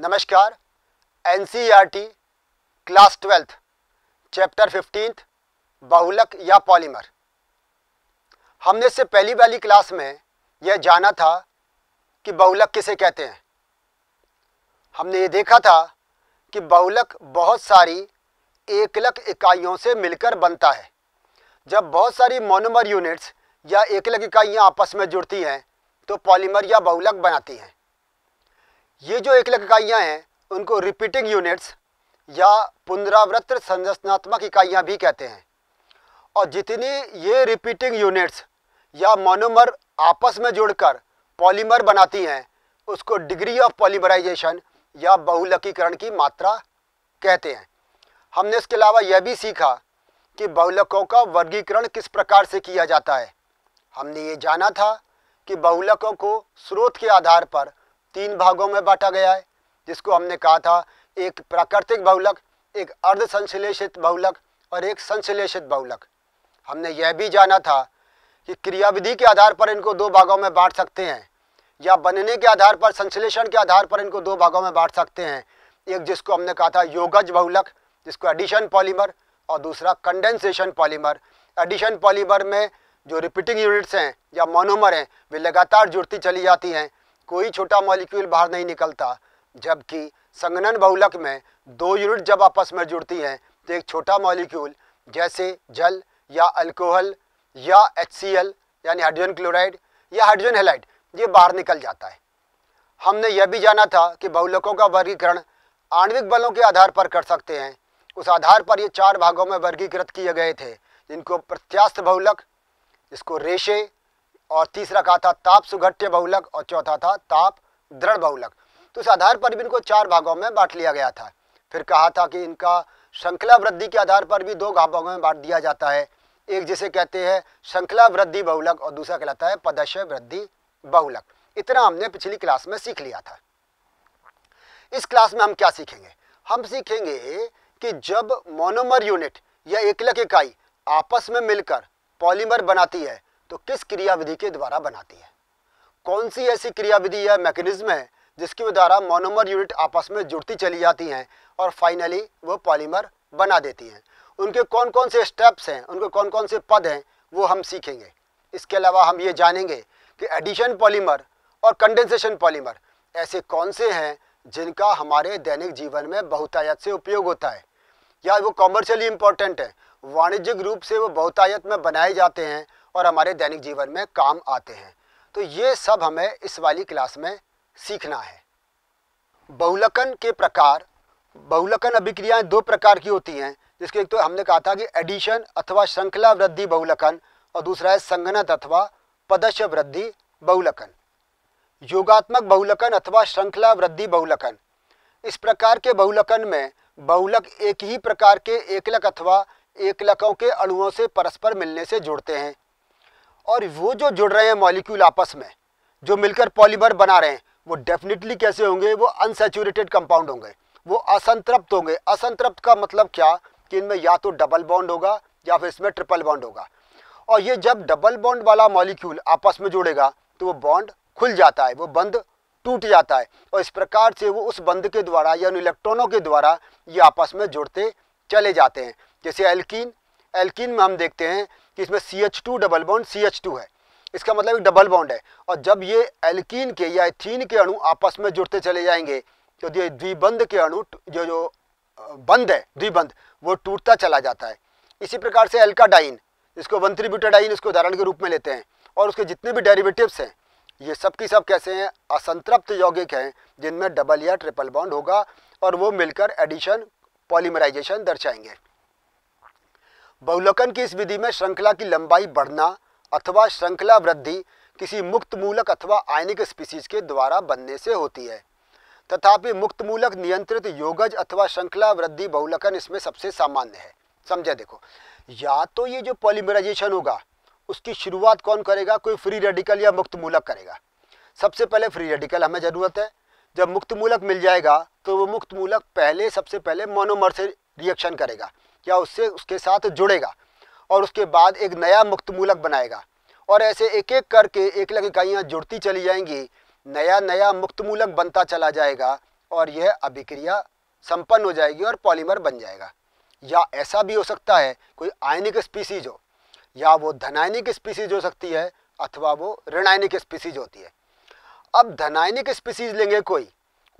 नमस्कार एन class twelfth chapter fifteenth बहुलक या पॉलीमर हमने इससे पहली वाली क्लास में यह जाना था कि बहुलक किसे कहते हैं हमने ये देखा था कि बहुलक बहुत सारी एकलक इकाइयों से मिलकर बनता है जब बहुत सारी मोनोमर यूनिट्स या एकलक इकाइयाँ आपस में जुड़ती हैं तो पॉलीमर या बहुलक बनाती हैं ये जो एकलक इकाइयाँ हैं उनको रिपीटिंग यूनिट्स या पुनरावृत्त संरचनात्मक इकाइयाँ भी कहते हैं और जितनी ये रिपीटिंग यूनिट्स या मोनोमर आपस में जुड़कर पॉलीमर बनाती हैं उसको डिग्री ऑफ पॉलीमराइजेशन या बहुलकीकरण की मात्रा कहते हैं हमने इसके अलावा यह भी सीखा कि बहुलकों का वर्गीकरण किस प्रकार से किया जाता है हमने ये जाना था कि बहुलकों को स्रोत के आधार पर तीन भागों में बांटा गया है जिसको हमने कहा था एक प्राकृतिक बहुलक एक अर्ध संश्लेषित बहुलक और एक संश्लेषित बहुलक हमने यह भी जाना था कि क्रियाविधि के आधार पर इनको दो भागों में बांट सकते हैं या बनने के आधार पर संश्लेषण के आधार पर इनको दो भागों में बांट सकते हैं एक जिसको हमने कहा था योगज बहुलक जिसको एडिशन पॉलीमर और दूसरा कंडेंसेशन पॉलीमर एडिशन पॉलीमर में जो रिपीटिंग यूनिट्स हैं या मोनोमर हैं वे लगातार जुड़ती चली जाती हैं कोई छोटा मॉलिक्यूल बाहर नहीं निकलता जबकि संगनन बहुलक में दो यूनिट जब आपस में जुड़ती हैं तो एक छोटा मॉलिक्यूल जैसे जल या अल्कोहल या एच यानी हाइड्रोजन क्लोराइड या हाइड्रोजन हेलाइड ये बाहर निकल जाता है हमने यह भी जाना था कि बहुलकों का वर्गीकरण आणविक बलों के आधार पर कर सकते हैं उस आधार पर ये चार भागों में वर्गीकृत किए गए थे जिनको प्रत्यास्थ बहुलक इसको रेशे और तीसरा कहा था ताप सुघट्य बहुलक और चौथा था ताप दृढ़ बहुलक तो इस आधार पर भी इनको चार भागों में बांट लिया गया था फिर कहा था कि इनका श्रृंखला वृद्धि के आधार पर भी दो भागों में बांट दिया जाता है एक जिसे कहते हैं श्रृंखला वृद्धि बहुलक और दूसरा कहलाता है पदश वृद्धि बहुलक इतना हमने पिछली क्लास में सीख लिया था इस क्लास में हम क्या सीखेंगे हम सीखेंगे कि जब मोनोमर यूनिट या एकलक इकाई आपस में मिलकर पॉलीमर बनाती है तो किस क्रियाविधि के द्वारा बनाती है कौन सी ऐसी क्रियाविधि या मैकेनिज्म है जिसके द्वारा मोनोमर यूनिट आपस में जुड़ती चली जाती हैं और फाइनली वो पॉलीमर बना देती हैं उनके कौन कौन से स्टेप्स हैं उनके कौन कौन से पद हैं वो हम सीखेंगे इसके अलावा हम ये जानेंगे कि एडिशन पॉलीमर और कंडेंसेशन पॉलीमर ऐसे कौन से हैं जिनका हमारे दैनिक जीवन में बहुतायत से उपयोग होता है या वो कॉमर्शियली इम्पोर्टेंट है वाणिज्यिक रूप से वो बहुतायत में बनाए जाते हैं और हमारे दैनिक जीवन में काम आते हैं तो ये सब हमें इस वाली क्लास में सीखना है बहुलकन के प्रकार बहुलकन अभिक्रियाएं दो प्रकार की होती हैं जिसके एक तो हमने कहा था कि एडिशन अथवा श्रृंखला वृद्धि बहुलकन और दूसरा है संगनत अथवा पदश वृद्धि बहुलकन योगात्मक बहुलकन अथवा श्रृंखला वृद्धि बहुलकन इस प्रकार के बहुलकन में बहुलक एक ही प्रकार के एकलक अथवा एकलकों के अणुओं से परस्पर मिलने से जुड़ते हैं और वो जो जुड़ रहे हैं मॉलिक्यूल आपस में जो मिलकर पॉलीमर बना रहे हैं वो डेफिनेटली कैसे होंगे वो अनसेचूरेटेड कंपाउंड होंगे वो असंतृप्त होंगे असंतृप्त का मतलब क्या कि इनमें या तो डबल बॉन्ड होगा या फिर इसमें ट्रिपल बॉन्ड होगा और ये जब डबल बॉन्ड वाला मॉलिक्यूल आपस में जुड़ेगा तो वो बॉन्ड खुल जाता है वो बंद टूट जाता है और इस प्रकार से वो उस बंद के द्वारा या उन इलेक्ट्रॉनों के द्वारा ये आपस में जुड़ते चले जाते हैं जैसे एल्कीन एल्कीन में हम देखते हैं कि इसमें C H two double bond C H two है इसका मतलब एक डबल बॉन्ड है और जब ये एल्किन के या एथीन के अणु आपस में जुड़ते चले जाएंगे तो ये द्विबंध के अणु जो जो बंद है द्विबंध वो टूटता चला जाता है इसी प्रकार से एल्काडाइन इसको वंत्री ब्यूटाडाइन इसको उदाहरण के रूप में लेते हैं और उसके जितने भी डेरिवेटिव्स हैं ये सब की सब कैसे हैं असंतृप्त यौगिक हैं जिनमें डबल या ट्रिपल बॉन्ड होगा और वो मिलकर एडिशन पॉलीमराइजेशन दर्शाएंगे बहुलकन की इस विधि में श्रृंखला की लंबाई बढ़ना अथवा श्रृंखला वृद्धि किसी मुक्त मूलक अथवा आयनिक स्पीसीज के द्वारा बनने से होती है तथापि मुक्त मूलक नियंत्रित योगज अथवा श्रृंखला वृद्धि बहुलकन इसमें सबसे सामान्य है समझे देखो या तो ये जो पॉलीमराइजेशन होगा उसकी शुरुआत कौन करेगा कोई फ्री रेडिकल या मुक्त मूलक करेगा सबसे पहले फ्री रेडिकल हमें ज़रूरत है जब मुक्त मूलक मिल जाएगा तो वो मुक्त मूलक पहले सबसे पहले मोनोमर से रिएक्शन करेगा या उससे उसके साथ जुड़ेगा और उसके बाद एक नया मुक्त मूलक बनाएगा और ऐसे एक एक करके एक लग इकाइयाँ जुड़ती चली जाएंगी नया नया मुक्त मूलक बनता चला जाएगा और यह अभिक्रिया संपन्न हो जाएगी और पॉलीमर बन जाएगा या ऐसा भी हो सकता है कोई आयनिक स्पीसीज हो या वो धनायनिक स्पीसीज हो सकती है अथवा वो ऋणायनिक स्पीसीज होती है अब धनायनिक स्पीसीज लेंगे कोई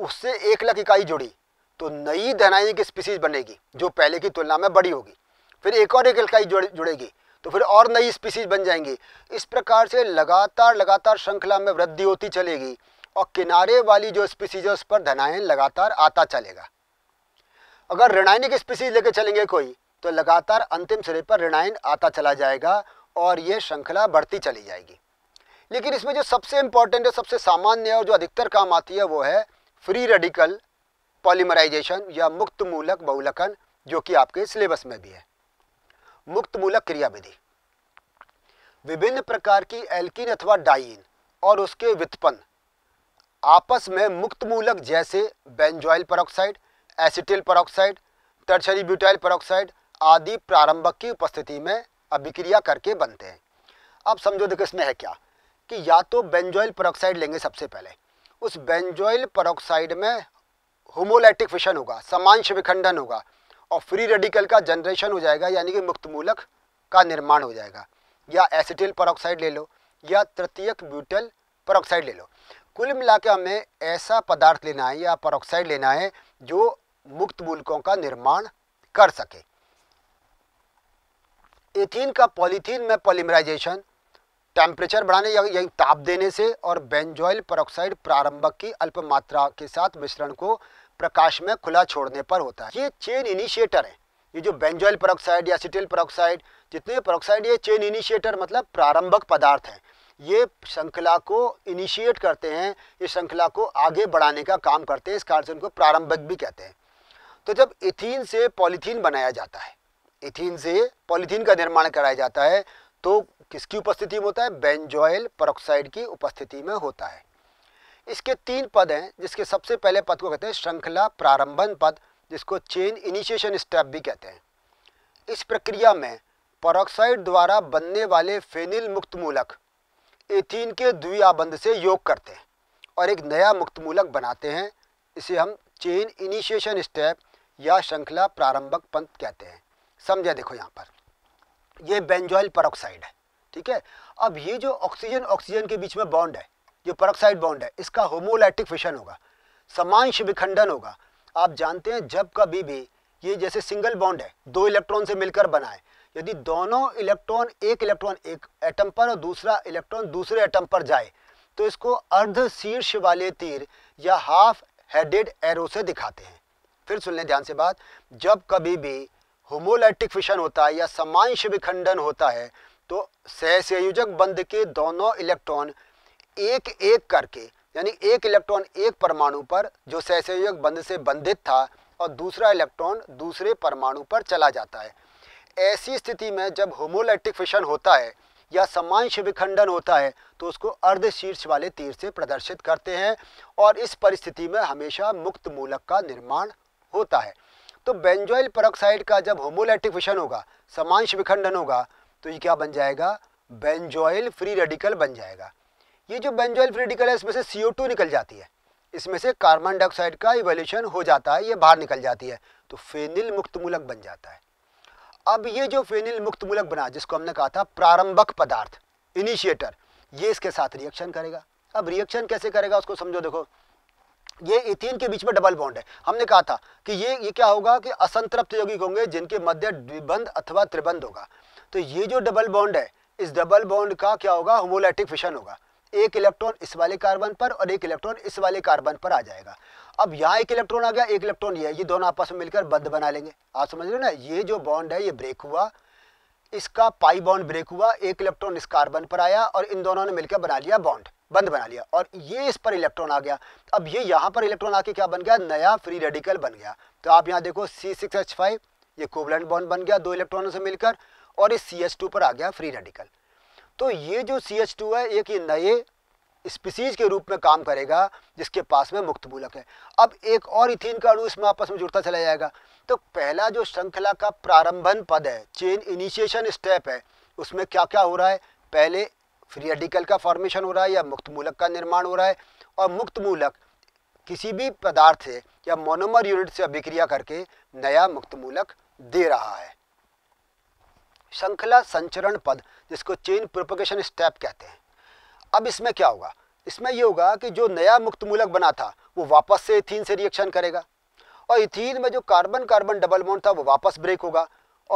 उससे एक लग इकाई जुड़ी तो नई धनाई की स्पीसीज बनेगी जो पहले की तुलना में बड़ी होगी फिर एक और एक इकाई जुड़ जुड़ेगी तो फिर और नई स्पीसीज बन जाएंगी इस प्रकार से लगातार लगातार श्रृंखला में वृद्धि होती चलेगी और किनारे वाली जो स्पीसीज है उस पर धनायन लगातार आता चलेगा अगर ऋणायनिक स्पीसीज लेकर चलेंगे कोई तो लगातार अंतिम सिरे पर ऋणायन आता चला जाएगा और यह श्रृंखला बढ़ती चली जाएगी लेकिन इसमें जो सबसे इंपॉर्टेंट है सबसे सामान्य और जो अधिकतर काम आती है वो है फ्री रेडिकल पॉलीमराइजेशन या मुक्त मूलक बहुलकन जो कि आपके सिलेबस में भी है मुक्त मूलक क्रियाविधि विभिन्न प्रकार की एल्किन अथवा डाइन और उसके व्युत्पन्न आपस में मुक्त मूलक जैसे benzoyl peroxide acetyl peroxide tertiary butyl peroxide आदि प्रारंभक की उपस्थिति में अभिक्रिया करके बनते हैं अब समझो देखो इसमें है क्या कि या तो बेंजॉइल परऑक्साइड लेंगे सबसे पहले उस बेंजॉइल परऑक्साइड में होमोलैटिक फिशन होगा समांश विखंडन होगा और फ्री रेडिकल का जनरेशन हो जाएगा यानी कि मुक्त मूलक का निर्माण हो जाएगा या एसिटिल परऑक्साइड ले लो या तृतीयक ब्यूटल परऑक्साइड ले लो कुल मिला के हमें ऐसा पदार्थ लेना है या परऑक्साइड लेना है जो मुक्त मूलकों का निर्माण कर सके एथीन का पॉलीथीन में पॉलीमराइजेशन टेम्परेचर बढ़ाने या, या ताप देने से और बेंजॉइल परऑक्साइड प्रारंभक की अल्प मात्रा के साथ मिश्रण को प्रकाश में खुला छोड़ने पर होता है ये चेन इनिशिएटर है ये जो बेंजोइल परोक्साइड या सिटिल परोक्साइड जितने परोक्साइड ये चेन इनिशिएटर मतलब प्रारंभक पदार्थ है ये श्रृंखला को इनिशिएट करते हैं ये श्रृंखला को आगे बढ़ाने का काम करते हैं इस कारण से उनको प्रारंभक भी कहते हैं तो जब इथीन से पॉलीथीन बनाया जाता है इथीन से पॉलीथीन का निर्माण कराया जाता है तो किसकी उपस्थिति में होता है बेंजोइल परोक्साइड की उपस्थिति में होता है इसके तीन पद हैं जिसके सबसे पहले पद को कहते हैं श्रृंखला प्रारंभन पद जिसको चेन इनिशिएशन स्टेप भी कहते हैं इस प्रक्रिया में परोक्साइड द्वारा बनने वाले फेनिल मुक्त मूलक एथीन के द्विआबंध से योग करते हैं और एक नया मुक्त मूलक बनाते हैं इसे हम चेन इनिशिएशन स्टेप या श्रृंखला प्रारंभक पंथ कहते हैं समझे देखो यहाँ पर यह बेंजॉइल परोक्साइड है ठीक है अब ये जो ऑक्सीजन ऑक्सीजन के बीच में बॉन्ड है जो परऑक्साइड बॉन्ड है इसका होमोलैटिक फिशन होगा समांश विखंडन होगा आप जानते हैं जब कभी भी ये जैसे सिंगल बॉन्ड है दो इलेक्ट्रॉन से मिलकर बनाए यदि दोनों इलेक्ट्रॉन एक इलेक्ट्रॉन एक एटम पर और दूसरा इलेक्ट्रॉन दूसरे एटम पर जाए तो इसको अर्ध शीर्ष वाले तीर या हाफ हेडेड एरो से दिखाते हैं फिर सुन लें ध्यान से बात जब कभी भी होमोलैटिक फिशन होता है या समांश विखंडन होता है तो सहसंयोजक बंद के दोनों इलेक्ट्रॉन एक एक करके यानी एक इलेक्ट्रॉन एक परमाणु पर जो सहसंयोजक बंध से बंधित था और दूसरा इलेक्ट्रॉन दूसरे परमाणु पर चला जाता है ऐसी स्थिति में जब होमोलैक्टिक फिशन होता है या समांश विखंडन होता है तो उसको अर्ध शीर्ष वाले तीर से प्रदर्शित करते हैं और इस परिस्थिति में हमेशा मुक्त मूलक का निर्माण होता है तो बेंजोइल पेरोक्साइड का जब होमोलैक्टिक फिशन होगा समांश विखंडन होगा तो ये क्या बन जाएगा बेंजोइल फ्री रेडिकल बन जाएगा ये जो बेंजोइल फ्रीडिकल है इसमें से सी निकल जाती है इसमें से कार्बन डाइऑक्साइड का इवोल्यूशन हो जाता है ये बाहर निकल जाती है तो फेनिल मुक्त मूलक बन जाता है अब ये जो फेनिल मुक्त मूलक बना जिसको हमने कहा था प्रारंभक पदार्थ इनिशिएटर ये इसके साथ रिएक्शन करेगा अब रिएक्शन कैसे करेगा उसको समझो देखो ये इथिन के बीच में डबल बॉन्ड है हमने कहा था कि ये ये क्या होगा कि असंतृप्त यौगिक होंगे जिनके मध्य द्विबंध अथवा त्रिबंध होगा तो ये जो डबल बॉन्ड है इस डबल बॉन्ड का क्या होगा होमोलाइटिक फिशन होगा एक इलेक्ट्रॉन इस वाले कार्बन पर और एक इलेक्ट्रॉन इस वाले कार्बन पर आ जाएगा अब यहाँ एक इलेक्ट्रॉन आ गया एक इलेक्ट्रॉन ये ये दोनों आपस में मिलकर बंद बना लेंगे आप समझ रहे हो ना ये जो बॉन्ड है ये ब्रेक हुआ इसका पाई बॉन्ड ब्रेक हुआ एक इलेक्ट्रॉन इस कार्बन पर आया और इन दोनों ने मिलकर बना लिया बॉन्ड बंद बना लिया और ये इस पर इलेक्ट्रॉन आ गया अब ये यहाँ पर इलेक्ट्रॉन आके क्या बन गया नया फ्री रेडिकल बन गया तो आप यहाँ देखो सी सिक्स एच फाइव ये कोवलेंट बॉन्ड बन गया दो इलेक्ट्रॉनों से मिलकर और इस सी एच टू पर आ गया फ्री रेडिकल तो ये जो सी एच टू है एक ये नए स्पीसीज के रूप में काम करेगा जिसके पास में मुक्त मूलक है अब एक और इथिन का अणु इसमें आपस में जुड़ता चला जाएगा तो पहला जो श्रृंखला का प्रारंभन पद है चेन इनिशिएशन स्टेप है उसमें क्या क्या हो रहा है पहले फ्री रेडिकल का फॉर्मेशन हो रहा है या मुक्त मूलक का निर्माण हो रहा है और मुक्त मूलक किसी भी पदार्थ से या मोनोमर यूनिट से अभिक्रिया करके नया मुक्त मूलक दे रहा है श्रृंखला संचरण पद जिसको चेन प्रोपोगेशन स्टेप कहते हैं अब इसमें क्या होगा इसमें ये होगा कि जो नया मुक्त मूलक बना था वो वापस से इथीन से रिएक्शन करेगा और इथीन में जो कार्बन कार्बन डबल बॉन्ड था वो वापस ब्रेक होगा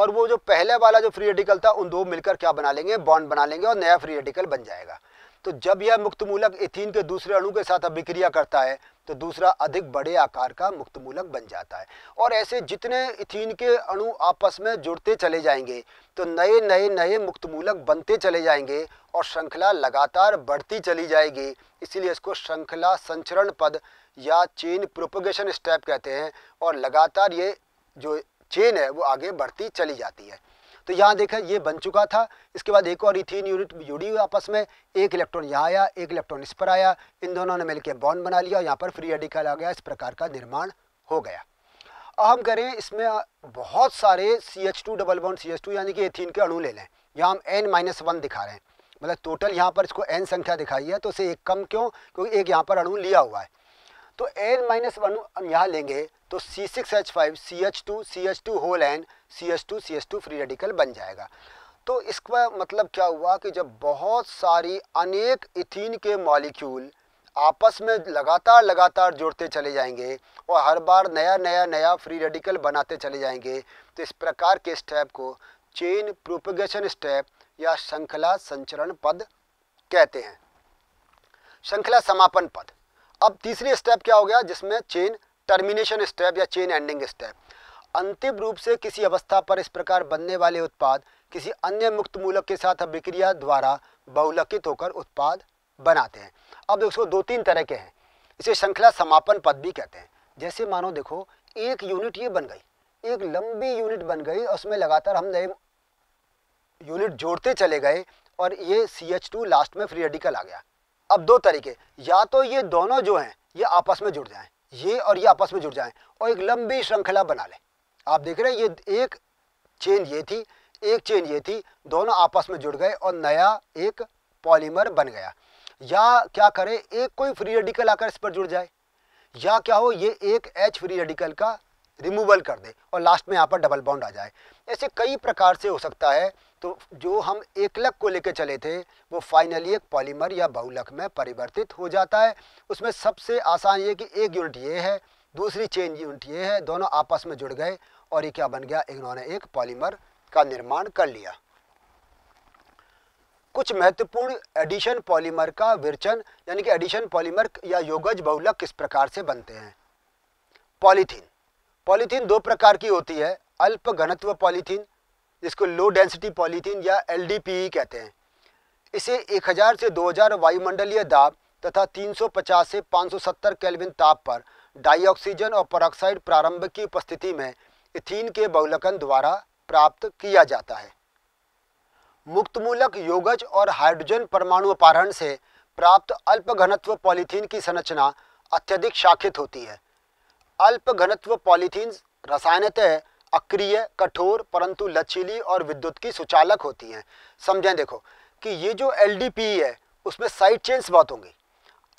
और वो जो पहले वाला जो फ्री रेडिकल था उन दो मिलकर क्या बना लेंगे बॉन्ड बना लेंगे और नया फ्री रेडिकल बन जाएगा तो जब यह मुक्तमूलक एथीन के दूसरे अणु के साथ अभिक्रिया करता है तो दूसरा अधिक बड़े आकार का मुक्तमूलक बन जाता है और ऐसे जितने इथीन के अणु आपस में जुड़ते चले जाएंगे तो नए नए नए मुक्तमूलक बनते चले जाएंगे और श्रृंखला लगातार बढ़ती चली जाएगी इसीलिए इसको श्रृंखला संचरण पद या चेन प्रोपोगेशन स्टेप कहते हैं और लगातार ये जो चेन है वो आगे बढ़ती चली जाती है तो यहाँ देखा ये बन चुका था इसके बाद एक और इथिन यूनिट जुड़ी हुई आपस में एक इलेक्ट्रॉन यहाँ आया एक इलेक्ट्रॉन इस पर आया इन दोनों ने मिलकर बॉन्ड बना लिया यहाँ पर फ्री एडिकल आ गया इस प्रकार का निर्माण हो गया अब हम करें इसमें बहुत सारे C H two double bond C H two यानी कि एथीन के अणु ले लें यहाँ हम एन माइनस वन दिखा रहे हैं मतलब टोटल यहाँ पर इसको एन संख्या दिखाई है तो उसे एक कम क्यों क्योंकि एक यहाँ पर अणु लिया हुआ है तो एन माइनस वन यहाँ लेंगे तो C six H five C H two C H two whole N C H two C H two free radical बन जाएगा तो इसका मतलब क्या हुआ कि जब बहुत सारी अनेक इथिन के मॉलिक्यूल आपस में लगातार लगातार जोड़ते चले जाएंगे और हर बार नया नया नया फ्री रेडिकल बनाते चले जाएंगे तो इस प्रकार के स्टेप को चेन प्रोपगेशन स्टेप या श्रृंखला संचरण पद कहते हैं श्रृंखला समापन पद अब तीसरी स्टेप क्या हो गया जिसमें चेन टर्मिनेशन स्टेप या चेन एंडिंग स्टेप अंतिम रूप से किसी अवस्था पर इस प्रकार बनने वाले उत्पाद किसी अन्य मुक्त मूलक के साथ अभिक्रिया द्वारा बहुलकित होकर उत्पाद बनाते हैं अब देखो दो तीन तरह के हैं इसे श्रृंखला समापन पद भी कहते हैं जैसे मानो देखो एक यूनिट ये बन गई एक लंबी यूनिट बन गई और उसमें लगातार हम नए यूनिट जोड़ते चले गए और ये सी लास्ट में फ्री रेडिकल आ गया अब दो तरीके या तो ये दोनों जो हैं ये आपस में जुड़ जाएं ये और ये आपस में जुड़ जाएं और एक लंबी श्रृंखला बना लें आप देख रहे हैं ये एक चेन ये थी एक चेन ये थी दोनों आपस में जुड़ गए और नया एक पॉलीमर बन गया या क्या करें एक कोई फ्री रेडिकल आकर इस पर जुड़ जाए या क्या हो ये एक एच फ्री रेडिकल का रिमूवल कर दे और लास्ट में यहाँ पर डबल बाउंड आ जाए ऐसे कई प्रकार से हो सकता है तो जो हम एकलक को लेकर चले थे वो फाइनली एक पॉलीमर या बहुलक में परिवर्तित हो जाता है उसमें सबसे आसान ये कि एक यूनिट ये है दूसरी चेन यूनिट ये है दोनों आपस में जुड़ गए और ये क्या बन गया इन्होंने एक पॉलीमर का निर्माण कर लिया कुछ महत्वपूर्ण एडिशन पॉलीमर का विरचन यानी कि एडिशन पॉलीमर या योगज बहुलक किस प्रकार से बनते हैं पॉलीथीन पॉलीथीन दो प्रकार की होती है अल्प घनत्व पॉलीथीन जिसको लो डेंसिटी पॉलीथीन या एल e कहते हैं इसे 1000 से 2000 वायुमंडलीय दाब तथा 350 से 570 केल्विन ताप पर डाइऑक्सीजन और परऑक्साइड प्रारंभ की उपस्थिति में इथीन के बहुलकन द्वारा प्राप्त किया जाता है मुक्तमूलक योगज और हाइड्रोजन परमाणु अपहरण से प्राप्त अल्प घनत्व पॉलीथीन की संरचना अत्यधिक शाखित होती है अल्प घनत्व पॉलीथीन रसायनतः अक्रिय कठोर परंतु लचीली और विद्युत की सुचालक होती हैं समझें देखो कि ये जो एल है उसमें साइड चेन्स बहुत होंगी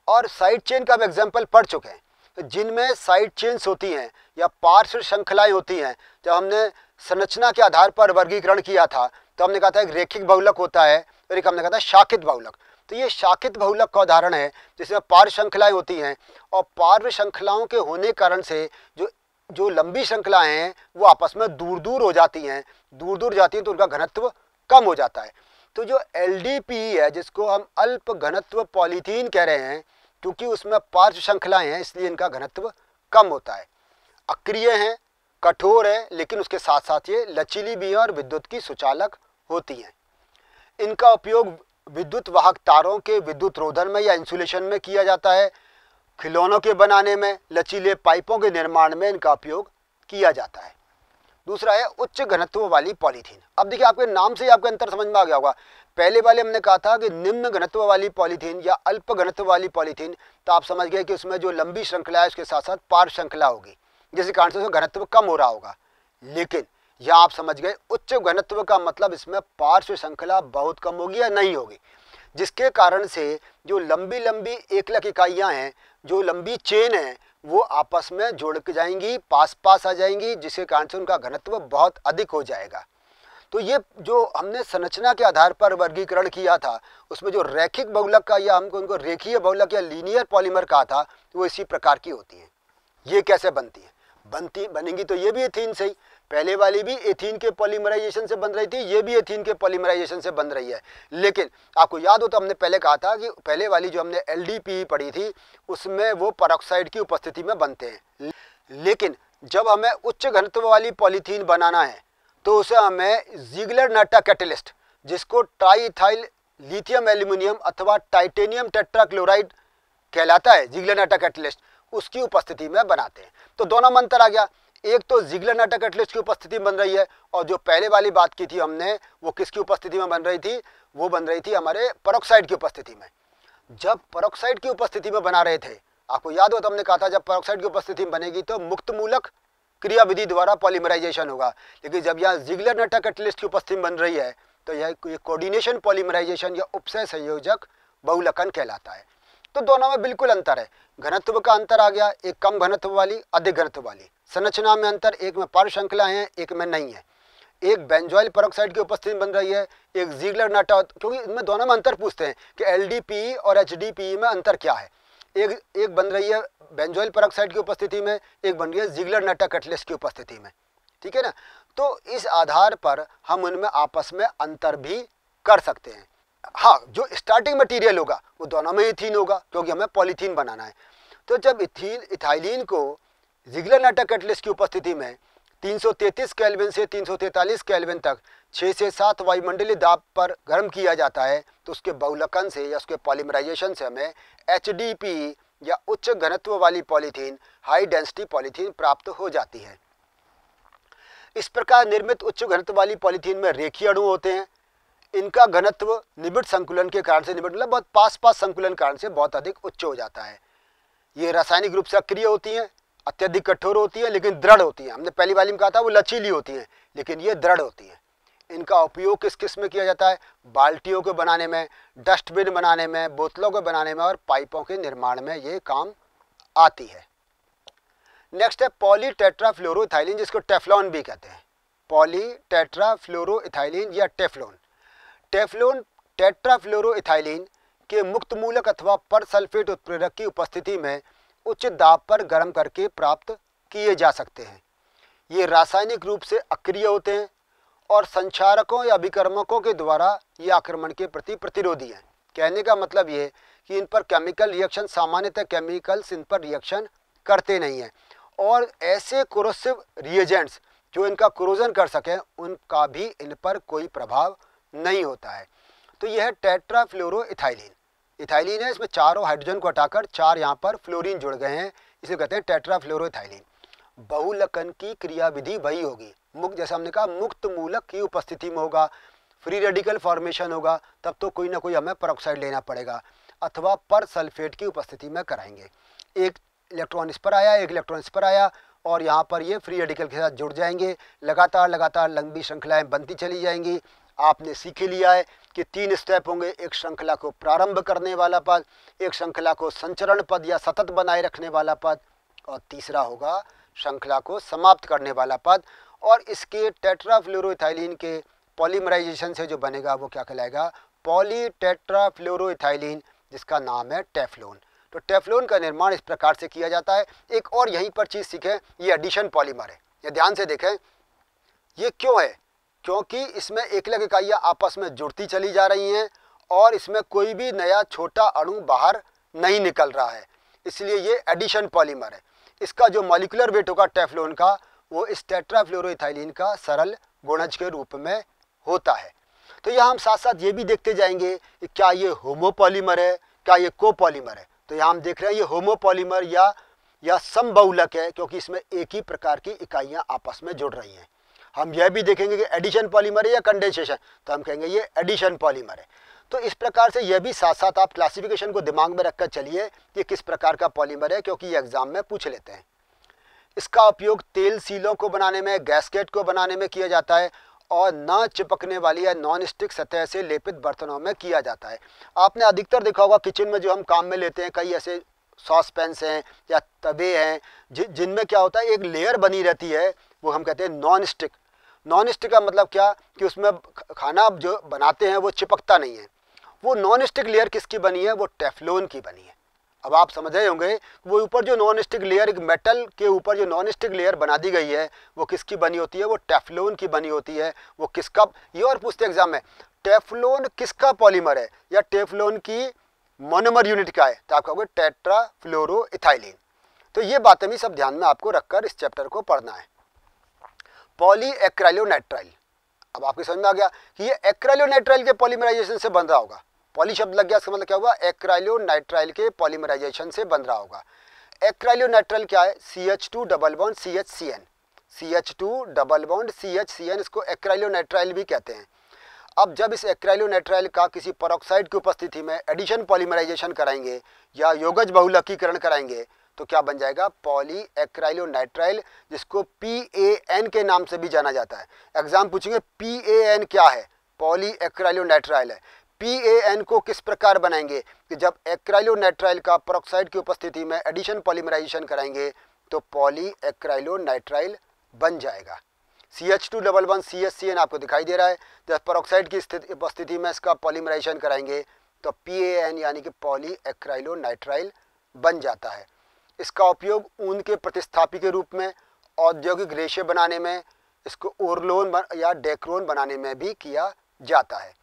और साइड चेन का हम एग्जाम्पल पढ़ चुके हैं तो जिनमें साइड चेन्स होती हैं या पार्श्व श्रृंखलाएँ होती हैं जब हमने संरचना के आधार पर वर्गीकरण किया था तो हमने कहा था एक रेखिक बहुलक होता है और एक हमने कहा था शाखित बहुलक तो ये शाखित बहुलक का उदाहरण है जिसमें पार्श्व श्रृंखलाएँ होती हैं और पार्व श्रृंखलाओं के होने कारण से जो जो लंबी श्रृंखलाएं हैं वो आपस में दूर दूर हो जाती हैं दूर दूर जाती हैं तो उनका घनत्व कम हो जाता है तो जो एल है जिसको हम अल्प घनत्व पॉलीथीन कह रहे हैं क्योंकि उसमें पार्च श्रृंखलाएं हैं इसलिए इनका घनत्व कम होता है अक्रिय हैं कठोर है लेकिन उसके साथ साथ ये लचीली भी हैं और विद्युत की सुचालक होती हैं इनका उपयोग विद्युत वाहक तारों के विद्युत रोधन में या इंसुलेशन में किया जाता है खिलौनों के बनाने में लचीले पाइपों के निर्माण में इनका उपयोग किया जाता है दूसरा है उच्च घनत्व वाली पॉलीथीन अब देखिए आपके नाम से ही आपके अंतर समझ में आ गया होगा पहले वाले हमने कहा था कि निम्न घनत्व वाली पॉलीथीन या अल्प घनत्व वाली पॉलीथीन तो आप समझ गए कि उसमें जो लंबी श्रृंखला है उसके साथ साथ पार श्रृंखला होगी जिस कारण से उसमें घनत्व कम हो रहा होगा लेकिन यह आप समझ गए उच्च घनत्व का मतलब इसमें पार्श्व श्रृंखला बहुत कम होगी या नहीं होगी जिसके कारण से जो लंबी लंबी एकलक इकाइयाँ हैं जो लंबी चेन है वो आपस में जोड़ के जाएंगी पास पास आ जाएंगी जिसके कारण से उनका घनत्व बहुत अधिक हो जाएगा तो ये जो हमने संरचना के आधार पर वर्गीकरण किया था उसमें जो रैखिक बहुलक का या हमको उनको रेखीय बहुलक या लीनियर पॉलीमर कहा था वो इसी प्रकार की होती है ये कैसे बनती है बनती बनेंगी तो ये भी थीन सही पहले वाली भी एथीन के पॉलीमराइजेशन से बन रही थी ये भी एथीन के पॉलीमराइजेशन से बन रही है लेकिन आपको याद हो तो हमने पहले कहा था कि पहले वाली जो हमने एल e पढ़ी थी उसमें वो परऑक्साइड की उपस्थिति में बनते हैं लेकिन जब हमें उच्च घनत्व वाली पॉलीथीन बनाना है तो उसे हमें जीगलर नाटा कैटलिस्ट जिसको ट्राईथाइल लिथियम एल्यूमिनियम अथवा टाइटेनियम टेट्राक्लोराइड कहलाता है जीगलर नाटा कैटलिस्ट उसकी उपस्थिति में बनाते हैं तो दोनों मंत्र आ गया एक तो जिगला नाटक एटलिस्ट की उपस्थिति में बन रही है और जो पहले वाली बात की थी हमने वो किसकी उपस्थिति में बन रही थी वो बन रही थी हमारे परोक्साइड की उपस्थिति में जब परोक्साइड की उपस्थिति में बना रहे थे आपको याद हो तो हमने कहा था जब परोक्साइड की उपस्थिति में बनेगी तो मुक्त मूलक क्रियाविधि द्वारा पॉलीमराइजेशन होगा लेकिन जब यहाँ जिगलर नटक एटलिस्ट की उपस्थिति बन रही है तो यह कोऑर्डिनेशन पॉलीमराइजेशन या उपसय संयोजक बहुलखन कहलाता है तो दोनों में बिल्कुल अंतर है घनत्व का अंतर आ गया एक कम घनत्व वाली अधिक घनत्व वाली संरचना में अंतर एक में पार श्रृंखला है एक में नहीं है एक बेंजॉइल परोक्साइड की उपस्थिति बन रही है एक जीगलर नाटा क्योंकि इनमें दोनों में अंतर पूछते हैं कि एल e और एच e में अंतर क्या है एक एक बन रही है बेंजोइल परोक्साइड की उपस्थिति में एक बन रही है जीगलर नाटा कैटलिस्ट की उपस्थिति में ठीक है ना तो इस आधार पर हम उनमें आपस में अंतर भी कर सकते हैं हाँ जो स्टार्टिंग मटेरियल होगा वो दोनों में इथीन होगा क्योंकि हमें पॉलीथीन बनाना है तो जब इथीन इथाइलिन को जिगलर नाटक कैटलिस्ट की उपस्थिति में 333 केल्विन से 343 केल्विन तक 6 से 7 वायुमंडलीय दाब पर गर्म किया जाता है तो उसके बहुलकन से या उसके पॉलीमराइजेशन से हमें एच या उच्च घनत्व वाली पॉलीथीन हाई डेंसिटी पॉलीथीन प्राप्त हो जाती है इस प्रकार निर्मित उच्च घनत्व वाली पॉलीथीन में रेखीय अणु होते हैं इनका घनत्व निमिट संकुलन के कारण से निबिट मतलब बहुत पास पास संकुलन कारण से बहुत अधिक उच्च हो जाता है ये रासायनिक रूप से अक्रिय होती हैं अत्यधिक कठोर होती है लेकिन दृढ़ होती है हमने पहली वाली में कहा था वो लचीली होती हैं लेकिन ये दृढ़ होती हैं इनका उपयोग किस किस में किया जाता है बाल्टियों के बनाने में डस्टबिन बनाने में बोतलों के बनाने में और पाइपों के निर्माण में ये काम आती है नेक्स्ट है पॉलीटेट्राफ्लोरोथाइलिन जिसको टेफ्लॉन भी कहते हैं पॉली पॉलीटेट्राफ्लोरोइथाइलिन या टेफ्लॉन टेफ्लॉन टेट्राफ्लोरोइथाइलिन के मुक्त मूलक अथवा परसल्फेट उत्प्रेरक की उपस्थिति में उच्च दाब पर गर्म करके प्राप्त किए जा सकते हैं ये रासायनिक रूप से अक्रिय होते हैं और संचारकों या अभिकर्मकों के द्वारा ये आक्रमण के प्रति प्रतिरोधी हैं कहने का मतलब ये कि इन पर केमिकल रिएक्शन सामान्यतः केमिकल्स इन पर रिएक्शन करते नहीं हैं और ऐसे क्रोसिव रिएजेंट्स जो इनका क्रोजन कर सकें उनका भी इन पर कोई प्रभाव नहीं होता है तो यह है टेट्राफ्लोरोथाइलिन इथाइलिन है इसमें चारों हाइड्रोजन को हटाकर चार यहाँ पर फ्लोरीन जुड़ गए हैं इसे कहते हैं टेट्राफ्लोरोथाइलिन बहुलकन की क्रियाविधि वही होगी मुक्त जैसे हमने कहा मुक्त मूलक की उपस्थिति में होगा फ्री रेडिकल फॉर्मेशन होगा तब तो कोई ना कोई हमें परोक्साइड लेना पड़ेगा अथवा पर सल्फेट की उपस्थिति में कराएंगे एक इलेक्ट्रॉन इस पर आया एक इलेक्ट्रॉन इस पर आया और यहाँ पर ये फ्री रेडिकल के साथ जुड़ जाएंगे लगातार लगातार लंबी श्रृंखलाएँ बनती चली जाएंगी आपने सीख लिया है कि तीन स्टेप होंगे एक श्रृंखला को प्रारंभ करने वाला पद एक श्रृंखला को संचरण पद या सतत बनाए रखने वाला पद और तीसरा होगा श्रृंखला को समाप्त करने वाला पद और इसके टेट्राफ्लोरोथाइलिन के पॉलीमराइजेशन से जो बनेगा वो क्या कहलाएगा पॉली पॉलीटेट्राफ्लोरोथाइलिन जिसका नाम है टेफ्लोन तो टेफ्लोन का निर्माण इस प्रकार से किया जाता है एक और यहीं पर चीज़ सीखें ये एडिशन पॉलीमर है ये ध्यान से देखें ये क्यों है क्योंकि इसमें एकलक इकाइयाँ आपस में जुड़ती चली जा रही हैं और इसमें कोई भी नया छोटा अणु बाहर नहीं निकल रहा है इसलिए ये एडिशन पॉलीमर है इसका जो मॉलिकुलर वेट होगा टेफ्लोन का वो इस टेट्राफ्लोरोथाइलिन का सरल गुणज के रूप में होता है तो यह हम साथ साथ ये भी देखते जाएंगे कि क्या ये होमोपॉलीमर है क्या ये कोपॉलीमर है तो यहाँ हम देख रहे हैं ये होमोपॉलीमर या या समबहुलक है क्योंकि इसमें एक ही प्रकार की इकाइयाँ आपस में जुड़ रही हैं हम यह भी देखेंगे कि एडिशन पॉलीमर है या कंडेंसेशन तो हम कहेंगे ये एडिशन पॉलीमर है तो इस प्रकार से यह भी साथ साथ आप क्लासिफिकेशन को दिमाग में रखकर चलिए कि किस प्रकार का पॉलीमर है क्योंकि ये एग्जाम में पूछ लेते हैं इसका उपयोग तेल सीलों को बनाने में गैसकेट को बनाने में किया जाता है और न चिपकने वाली या नॉन स्टिक सतह से लेपित बर्तनों में किया जाता है आपने अधिकतर देखा होगा किचन में जो हम काम में लेते हैं कई ऐसे सॉस पैंस हैं या तवे हैं जिनमें क्या होता है एक लेयर बनी रहती है वो हम कहते हैं नॉन स्टिक नॉन स्टिक का मतलब क्या कि उसमें खाना जो बनाते हैं वो चिपकता नहीं है वो नॉन स्टिक लेयर किसकी बनी है वो टेफलोन की बनी है अब आप समझ रहे होंगे वो ऊपर जो नॉन स्टिक लेयर एक मेटल के ऊपर जो नॉन स्टिक लेयर बना दी गई है वो किसकी बनी होती है वो टेफलोन की बनी होती है वो किसका ये और पूछते एग्जाम में टेफलोन किसका पॉलीमर है या टेफलोन की मोनोमर यूनिट का है तो आप कहोगे टेट्रा फ्लोरो इथाइलिन तो ये बातें भी सब ध्यान में आपको रखकर इस चैप्टर को पढ़ना है पॉलीएक्राइलोनेट्राइल अब आपके समझ में आ गया कि ये एक्राइलोनाइट्राइल के पॉलीमराइजेशन से बन रहा होगा पॉली शब्द लग गया इसका मतलब क्या हुआ एक्राइलोनाइट्राइल के पॉलीमराइजेशन से बन रहा होगा एक्राइलोनाइट्राइल क्या है C H two double bond C H C N C H two double bond C H C N इसको एक्राइलोनाइट्राइल भी कहते हैं अब जब इस एक्राइलोनेट्राइल का किसी परोक्साइड की उपस्थिति में एडिशन पॉलीमराइजेशन कराएंगे या योगज बहुलकीकरण कराएंगे तो क्या बन जाएगा पॉली एक्राइलोनाइट्राइल जिसको पी ए एन के नाम से भी जाना जाता है एग्जाम पूछेंगे पी ए एन क्या है पॉली एक्राइलोनाइट्राइल है पी ए एन को किस प्रकार बनाएंगे कि जब एक्राइलोनाइट्राइल का प्रोक्साइड की उपस्थिति में एडिशन पॉलीमराइजेशन कराएंगे तो पॉली एक्राइलोनाइट्राइल बन जाएगा C H two double one C S C N आपको दिखाई दे रहा है जब परोक्साइड की स्थिति उपस्थिति में इसका पॉलीमराइजेशन कराएंगे तो पी ए एन यानी कि पॉली एक्राइलोनाइट्राइल बन जाता है इसका उपयोग ऊन के प्रतिस्थापी के रूप में औद्योगिक रेशे बनाने में इसको ओरलोन या डेक्रोन बनाने में भी किया जाता है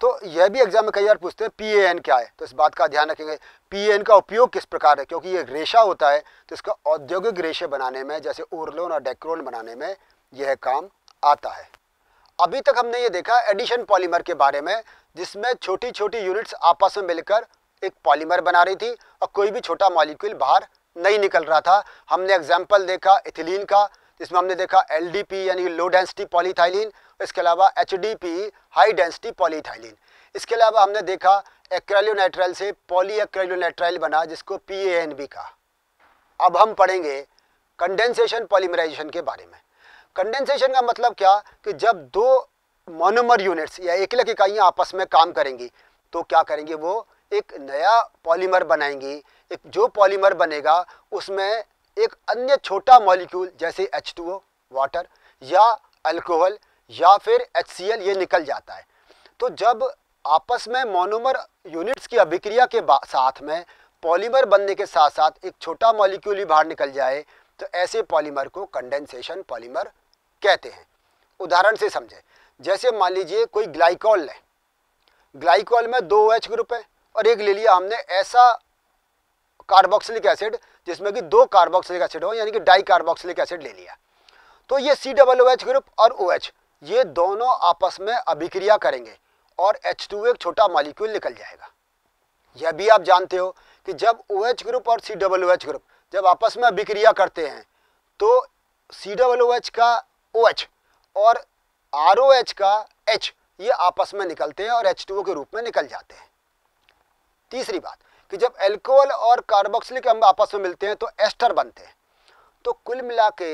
तो यह भी एग्जाम में कई बार पूछते हैं पी क्या है तो इस बात का ध्यान रखेंगे पी का उपयोग किस प्रकार है क्योंकि ये रेशा होता है तो इसका औद्योगिक रेशे बनाने में जैसे ओरलोन और डेक्रोन बनाने में यह काम आता है अभी तक हमने ये देखा एडिशन पॉलीमर के बारे में जिसमें छोटी छोटी यूनिट्स आपस में मिलकर एक पॉलीमर बना रही थी और कोई भी छोटा मॉलिक्यूल बाहर नहीं निकल रहा था हमने एग्जाम्पल देखा इथिलीन का इसमें हमने देखा एल यानी लो डेंसिटी पॉलीथाइलिन इसके अलावा एच हाई डेंसिटी पॉलीथाइलिन इसके अलावा हमने देखा एक्रेलोनेट्राइल से पॉलीएक्रेलोनेट्राइल बना जिसको पी ए एन बी कहा अब हम पढ़ेंगे कंडेंसेशन पॉलीमराइजेशन के बारे में कंडेंसेशन का मतलब क्या कि जब दो मोनोमर यूनिट्स या एकलक इकाइयाँ आपस में काम करेंगी तो क्या करेंगी वो एक नया पॉलीमर बनाएंगी एक जो पॉलीमर बनेगा उसमें एक अन्य छोटा मॉलिक्यूल जैसे एच टू ओ वाटर या अल्कोहल या फिर एच ये निकल जाता है तो जब आपस में मोनोमर यूनिट्स की अभिक्रिया के साथ में पॉलीमर बनने के साथ साथ एक छोटा मॉलिक्यूल ही बाहर निकल जाए तो ऐसे पॉलीमर को कंडेंसेशन पॉलीमर कहते हैं उदाहरण से समझें जैसे मान लीजिए कोई ग्लाइकॉल है ग्लाइकॉल में दो एच ग्रुप है और एक ले लिया हमने ऐसा कार्बोक्सिलिक एसिड जिसमें कि दो कार्बोक्सिलिक एसिड हो यानी कि डाई कार्बोक्सिलिक एसिड ले लिया तो ये C double O H group और ओ OH, एच ये दोनों आपस में अभिक्रिया करेंगे और एच टू एक छोटा मालिक्यूल निकल जाएगा यह भी आप जानते हो कि जब ओ OH एच ग्रुप और C double O H group जब आपस में अभिक्रिया करते हैं तो सी डबल ओ एच का ओ OH एच और आर ओ एच का एच ये आपस में निकलते हैं और एच टू ओ के रूप में निकल जाते हैं तीसरी बात कि जब एल्कोहल और कार्बोक्सिलिक अम्ल आपस में मिलते हैं तो एस्टर बनते हैं तो कुल मिला के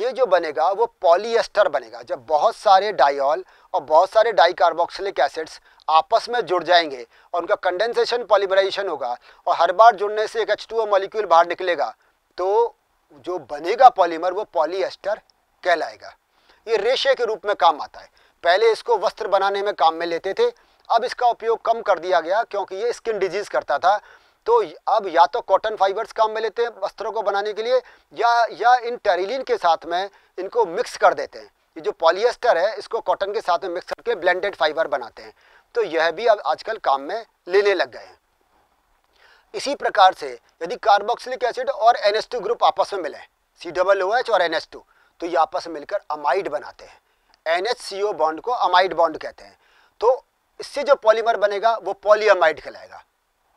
ये जो बनेगा वो पॉलीएस्टर बनेगा जब बहुत सारे डाइऑल और बहुत सारे डाइकार्बोक्सिलिक एसिड्स आपस में जुड़ जाएंगे और उनका कंडेंसेशन पॉलीमराइजेशन होगा और हर बार जुड़ने से एक एच टू मॉलिक्यूल बाहर निकलेगा तो जो बनेगा पॉलीमर वो पॉलीएस्टर कहलाएगा ये रेशे के रूप में काम आता है पहले इसको वस्त्र बनाने में काम में लेते थे अब इसका उपयोग कम कर दिया गया क्योंकि ये स्किन डिजीज़ करता था तो अब या तो कॉटन फाइबर्स काम में लेते हैं वस्त्रों को बनाने के लिए या या इन टेरिलिन के साथ में इनको मिक्स कर देते हैं ये जो पॉलिएस्टर है इसको कॉटन के साथ में मिक्स करके ब्लेंडेड फाइबर बनाते हैं तो यह भी अब आजकल काम में लेने लग गए हैं इसी प्रकार से यदि कार्बोक्सिलिक एसिड और एन ग्रुप आपस में मिले सी डबल ओ एच और एन तो ये आपस में मिलकर अमाइड बनाते हैं एन बॉन्ड को अमाइड बॉन्ड कहते हैं तो इससे जो पॉलीमर बनेगा वो पॉलीअमाइड कहलाएगा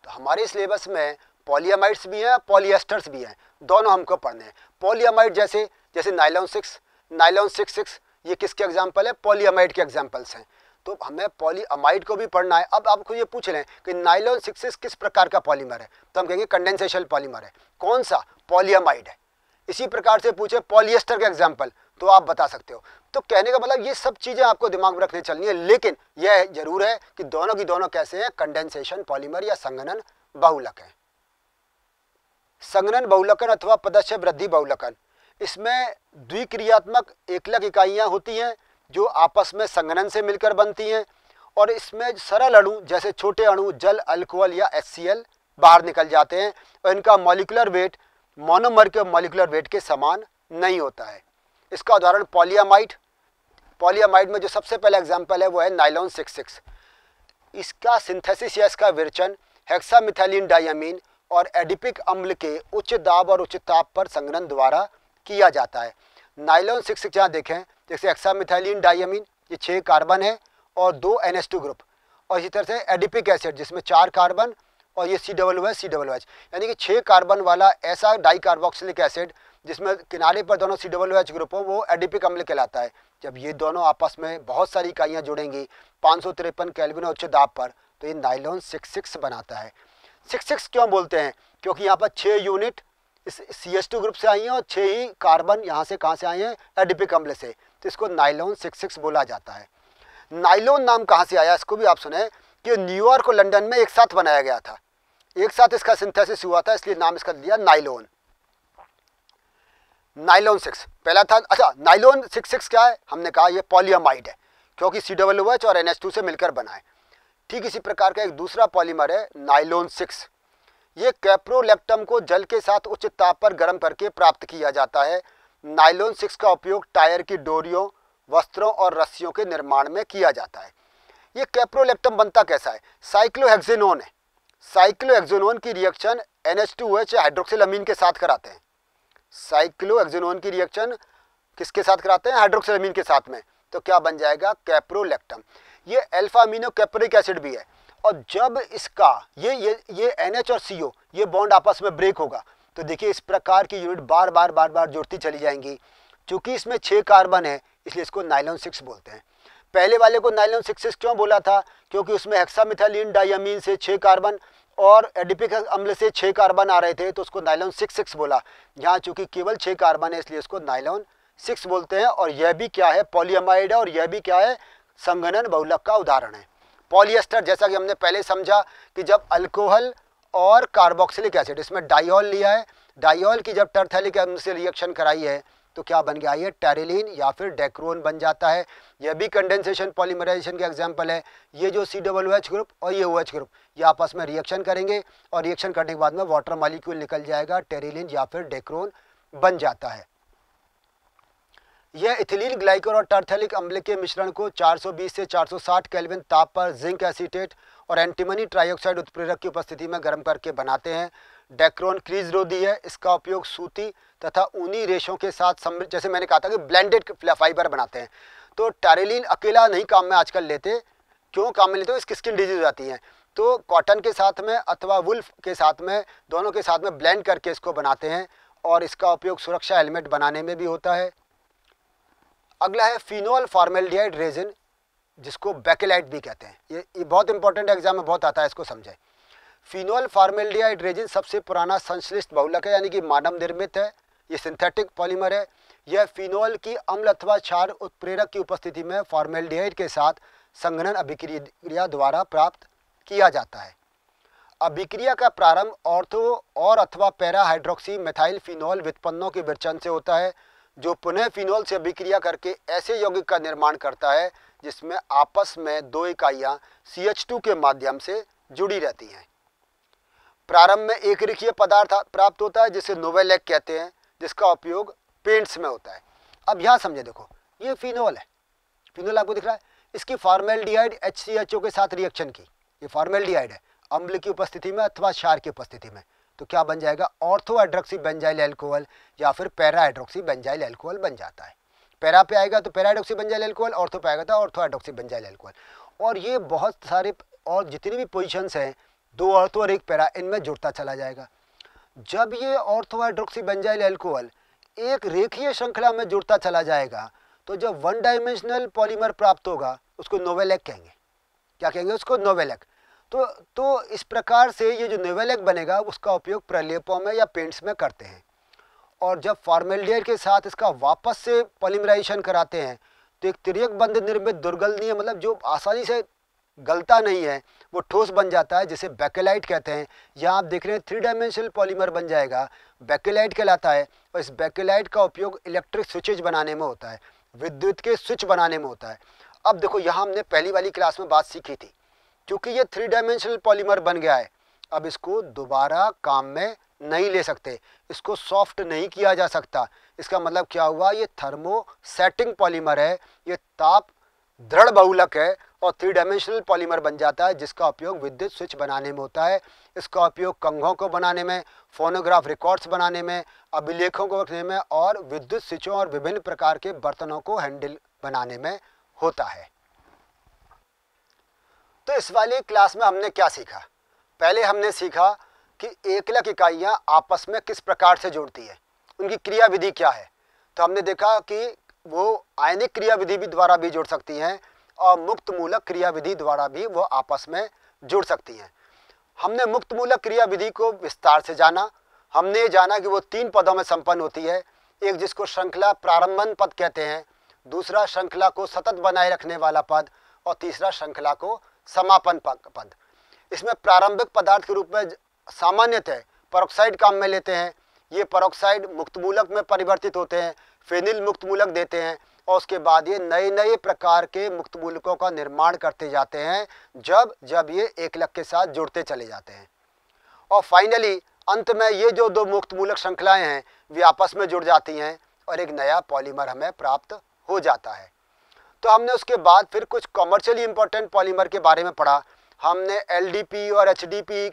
तो हमारे सिलेबस में पॉलीअमाइड्स भी हैं पॉलीएस्टर्स भी हैं दोनों हमको पढ़ने हैं पॉलीअमाइड जैसे जैसे nylon six nylon six six ये किसके एग्जाम्पल है पॉलीअमाइड के एग्जाम्पल्स हैं तो हमें पॉलीअमाइड को भी पढ़ना है अब आपको ये पूछ लें कि नाइलॉन सिक्स किस प्रकार का पॉलीमर है तो हम कहेंगे कंडेंसेशन पॉलीमर है कौन सा पॉलीअमाइड है इसी प्रकार से पूछे पॉलिएस्टर का एग्जाम्पल तो आप बता सकते हो तो कहने का मतलब ये सब चीज़ें आपको दिमाग में रखने चलनी है लेकिन यह जरूर है कि दोनों की दोनों कैसे हैं कंडेंसेशन पॉलीमर या संगनन बहुलक हैं संगनन बहुलकन अथवा पदस्य वृद्धि बहुलकन इसमें द्विक्रियात्मक एकलक इकाइयाँ होती हैं जो आपस में संगनन से मिलकर बनती हैं और इसमें सरल अणु जैसे छोटे अणु जल अल्कोहल या एस बाहर निकल जाते हैं और इनका मॉलिकुलर वेट मोनोमर के मॉलिकुलर वेट के समान नहीं होता है इसका उदाहरण पॉलियामाइड पॉलियामाइड में जो सबसे पहला एग्जाम्पल है वो है नाइलॉन सिक्स सिक्स इसका सिंथेसिस या इसका विरचन हेक्सामिथैलिन डायमीन और एडिपिक अम्ल के उच्च दाब और उच्च ताप पर संग्रहण द्वारा किया जाता है नाइलॉन सिक्स सिक्स जहाँ देखें जैसे हेक्सामिथैलिन डायमीन ये छः कार्बन है और दो एन ग्रुप और इसी तरह से एडिपिक एसिड जिसमें चार कार्बन और ये C double H C double H यानी कि छः कार्बन वाला ऐसा डाई कार्बोक्सिलिक एसिड जिसमें किनारे पर दोनों सी डब्ल्यू एच ग्रुप हो वो एडीपी अम्ल कहलाता है जब ये दोनों आपस में बहुत सारी इकाइयाँ जुड़ेंगी पाँच सौ तिरपन कैलविन उच्च दाब पर तो ये नाइलॉन सिक्स सिक्स बनाता है सिक्स सिक्स क्यों बोलते हैं क्योंकि यहाँ पर छः यूनिट इस सी एस टू ग्रुप से आई हैं और छः ही कार्बन यहाँ से कहाँ से आए हैं एडिपिक अम्ल से तो इसको नाइलॉन सिक्स सिक्स बोला जाता है नाइलॉन नाम कहाँ से आया इसको भी आप सुने कि न्यूयॉर्क और लंडन में एक साथ बनाया गया था एक साथ इसका सिंथेसिस हुआ था इसलिए नाम इसका लिया नाइलॉन नाइलॉन सिक्स पहला था अच्छा नाइलॉन सिक्स सिक्स क्या है हमने कहा यह पॉलीमाइड है क्योंकि सी डबल एच और एन टू से मिलकर बना है ठीक इसी प्रकार का एक दूसरा पॉलीमर है नाइलॉन सिक्स ये कैप्रोलेक्टम को जल के साथ उच्च ताप पर गर्म करके प्राप्त किया जाता है नाइलॉन सिक्स का उपयोग टायर की डोरियों वस्त्रों और रस्सियों के निर्माण में किया जाता है ये कैप्रोलेक्टम बनता कैसा है साइक्लोहेक्जेनोन है साइक्लोहेक्जेनोन की reaction N H two H hydroxylamine के साथ कराते हैं साइक्लो एक्जेनोन की रिएक्शन किसके साथ कराते हैं हाइड्रोक्सिलामीन के साथ में तो क्या बन जाएगा कैप्रोलेक्टम ये अल्फा अमीनो कैप्रिक एसिड भी है और जब इसका ये ये ये एन और सी ये बॉन्ड आपस में ब्रेक होगा तो देखिए इस प्रकार की यूनिट बार बार बार बार जुड़ती चली जाएंगी चूंकि इसमें छः कार्बन है इसलिए इसको नाइलॉन सिक्स बोलते हैं पहले वाले को नाइलॉन सिक्स क्यों बोला था क्योंकि उसमें हेक्सामिथालिन डायमीन से छः कार्बन और एडिपिक अम्ल से छः कार्बन आ रहे थे तो उसको नाइलॉन सिक्स सिक्स बोला यहाँ चूंकि केवल छः कार्बन है इसलिए उसको नाइलॉन सिक्स बोलते हैं और यह भी क्या है पॉलीअमाइड है और यह भी क्या है संगनन बहुलक का उदाहरण है पॉलीएस्टर जैसा कि हमने पहले समझा कि जब अल्कोहल और कार्बोक्सिलिक एसिड इसमें डाइहॉल लिया है डाइऑल की जब टर्थैलिक अम्ल से रिएक्शन कराई है तो क्या बन गया ये टेरिलीन या फिर डेक्रोन बन जाता है यह भी कंडेंसेशन पॉलीमराइजेशन के एग्जाम्पल है ये जो सी डबल एच ग्रुप और ये ओ एच ग्रुप ये आपस में रिएक्शन करेंगे और रिएक्शन करने के बाद में वाटर मालिक्यूल निकल जाएगा टेरिलीन या फिर डेक्रोन बन जाता है यह इथिलीन ग्लाइकोल और टर्थेलिक अम्ल के मिश्रण को 420 से 460 केल्विन ताप पर जिंक एसीटेट और एंटीमनी ट्राइऑक्साइड उत्प्रेरक की उपस्थिति में गर्म करके बनाते हैं डेक्रोन क्रीज रोधी है इसका उपयोग सूती तथा ऊनी रेशों के साथ जैसे मैंने कहा था कि ब्लेंडेड फाइबर बनाते हैं तो टारेलिन अकेला नहीं काम में आजकल लेते क्यों काम में लेते हो इसकी स्किन डिजीज हो जाती है तो कॉटन के साथ में अथवा वुल्फ के साथ में दोनों के साथ में ब्लेंड करके इसको बनाते हैं और इसका उपयोग सुरक्षा हेलमेट बनाने में भी होता है अगला है फिनोल फार्मेल्डिहाइड रेजिन जिसको बैकेलाइट भी कहते हैं ये, ये बहुत इंपॉर्टेंट एग्जाम में बहुत आता है इसको समझें फिनोल फार्मेल्डिहाइड रेजिन सबसे पुराना संश्लिष्ट बहुलक है यानी कि मानव निर्मित है ये सिंथेटिक पॉलीमर है यह फिनोल की अम्ल अथवा क्षार उत्प्रेरक की उपस्थिति में फॉर्मेल्डिहाइड के साथ संघनन अभिक्रिया द्वारा प्राप्त किया जाता है अभिक्रिया का प्रारंभ ऑर्थो और अथवा पैरा हाइड्रोक्सी मेथाइल फिनोल व्युत्पन्नों के विरचन से होता है जो पुनः फिनोल से अभिक्रिया करके ऐसे यौगिक का निर्माण करता है जिसमें आपस में दो इकाइयाँ सी के माध्यम से जुड़ी रहती हैं प्रारंभ में एक रेखीय पदार्थ प्राप्त होता है जिसे नोवेलैक कहते हैं जिसका उपयोग पेंट्स में होता है अब यहाँ समझे देखो ये फिनोल है फिनोल आपको दिख रहा है इसकी एच ओ के साथ रिएक्शन की ये फॉर्मेलडिहाइड है अम्ल की उपस्थिति में अथवा क्षार की उपस्थिति में तो क्या बन जाएगा ऑर्थो हाइड्रोक्सी बेंजाइल एल्कोहल या फिर पैरा हाइड्रोक्सी बेंजाइल एल्कोहल बन जाता है पैरा पे आएगा तो para hydroxy benzyl alcohol ortho पे आएगा तो ऑर्थो हाइड्रोक्सी बेंजाइल एल्कोहल और ये बहुत सारे और जितनी भी पोजिशंस हैं दो ऑर्थो और एक पैरा इनमें जुड़ता चला जाएगा जब ये ऑर्थो हाइड्रोक्सीबेंजाइल एल्कोहल एक रेखीय श्रृंखला में जुड़ता चला जाएगा तो जब वन डायमेंशनल पॉलीमर प्राप्त होगा उसको नोवेलेक कहेंगे क्या कहेंगे उसको नोवेलेक तो तो इस प्रकार से ये जो नोवेलेक बनेगा उसका उपयोग प्रलेपों में या पेंट्स में करते हैं और जब फॉर्मेलियर के साथ इसका वापस से पॉलीमराइजेशन कराते हैं तो एक तिरक बंध निर्मित दुर्गलनीय मतलब जो आसानी से गलता नहीं है वो ठोस बन जाता है जिसे बैकेलाइट कहते हैं यहाँ आप देख रहे हैं थ्री डायमेंशनल पॉलीमर बन जाएगा बैकेलाइट कहलाता है और इस बैकेलाइट का उपयोग इलेक्ट्रिक स्विचेज बनाने में होता है विद्युत के स्विच बनाने में होता है अब देखो यहाँ हमने पहली वाली क्लास में बात सीखी थी क्योंकि ये थ्री डायमेंशनल पॉलीमर बन गया है अब इसको दोबारा काम में नहीं ले सकते इसको सॉफ्ट नहीं किया जा सकता इसका मतलब क्या हुआ ये थर्मो सेटिंग पॉलीमर है ये ताप दृढ़ बहुलक है और थ्री डायमेंशनल पॉलीमर बन जाता है जिसका उपयोग विद्युत स्विच बनाने में होता है इसका उपयोग कंघों को बनाने में फोनोग्राफ रिकॉर्ड्स बनाने में अभिलेखों को रखने में और विद्युत स्विचों और विभिन्न प्रकार के बर्तनों को हैंडल बनाने में होता है तो इस वाली क्लास में हमने क्या सीखा पहले हमने सीखा कि एकलक इकाइयाँ आपस में किस प्रकार से जुड़ती है उनकी क्रियाविधि क्या है तो हमने देखा कि वो आयनिक क्रियाविधि भी द्वारा भी जुड़ सकती हैं और मुक्त मूलक क्रियाविधि द्वारा भी वो आपस में जुड़ सकती हैं हमने मुक्त मूलक क्रियाविधि को विस्तार से जाना हमने जाना कि वो तीन पदों में संपन्न होती है एक जिसको श्रृंखला प्रारंभन पद कहते हैं दूसरा श्रृंखला को सतत बनाए रखने वाला पद और तीसरा श्रृंखला को समापन पद इसमें प्रारंभिक पदार्थ के रूप में सामान्यतः परोक्साइड काम में लेते हैं ये परोक्साइड मुक्तमूलक में परिवर्तित होते हैं फेनिल मुक्तमूलक देते हैं और उसके बाद ये नए नए प्रकार के मुक्त मूलकों का निर्माण करते जाते हैं जब जब ये एक लक के साथ जुड़ते चले जाते हैं और फाइनली अंत में ये जो दो मुक्त मूलक श्रृंखलाएँ हैं वे आपस में जुड़ जाती हैं और एक नया पॉलीमर हमें प्राप्त हो जाता है तो हमने उसके बाद फिर कुछ कॉमर्शियली इंपॉर्टेंट पॉलीमर के बारे में पढ़ा हमने एल और एच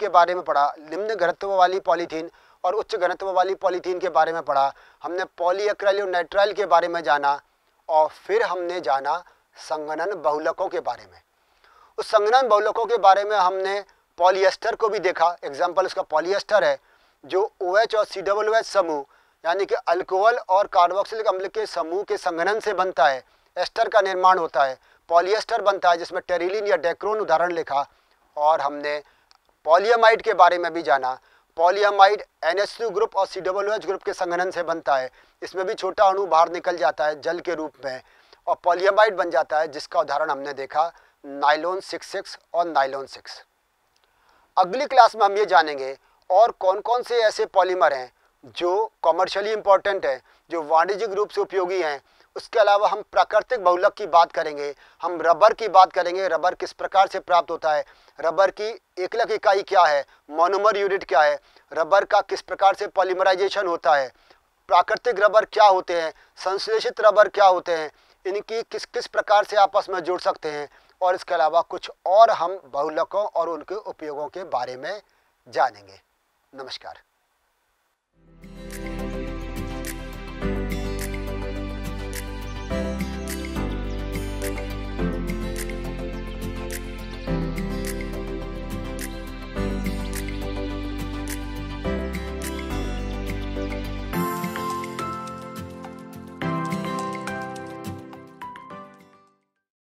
के बारे में पढ़ा निम्न घनत्व वाली पॉलीथीन और उच्च घनत्व वाली पॉलीथीन के बारे में पढ़ा हमने पॉलीअक्राइल और नाइट्राइल के बारे में जाना और फिर हमने जाना संगनन बहुलकों के बारे में उस संगनन बहुलकों के बारे में हमने पॉलिएस्टर को भी देखा एग्जाम्पल उसका पॉलिएस्टर है जो ओ OH और सी डब्ल्यू एच समूह यानी कि अल्कोहल और कार्बोक्सिलिक अम्ल के समूह के संगनन से बनता है एस्टर का निर्माण होता है पॉलिएस्टर बनता है जिसमें टेरिलिन या डेक्रोन उदाहरण लिखा और हमने पॉलियामाइड के बारे में भी जाना एस यू ग्रुप और सी डब्ल्यू एच ग्रुप के संगठन से बनता है इसमें भी छोटा अणु बाहर निकल जाता है जल के रूप में और पॉलियमाइड बन जाता है जिसका उदाहरण हमने देखा नाइलोन सिक्स सिक्स और नाइलोन सिक्स अगली क्लास में हम ये जानेंगे और कौन कौन से ऐसे पॉलीमर हैं जो कॉमर्शियली इम्पॉर्टेंट हैं जो वाणिज्यिक रूप से उपयोगी हैं उसके अलावा हम प्राकृतिक बहुलक की बात करेंगे हम रबर की बात करेंगे रबर किस प्रकार से प्राप्त होता है रबर की एकलक इकाई क्या है मोनोमर यूनिट क्या है रबर का किस प्रकार से पॉलीमराइजेशन होता है प्राकृतिक रबर क्या होते हैं संश्लेषित रबर क्या होते हैं इनकी किस किस प्रकार से आपस में जुड़ सकते हैं और इसके अलावा कुछ और हम बहुलकों और उनके उपयोगों के बारे में जानेंगे नमस्कार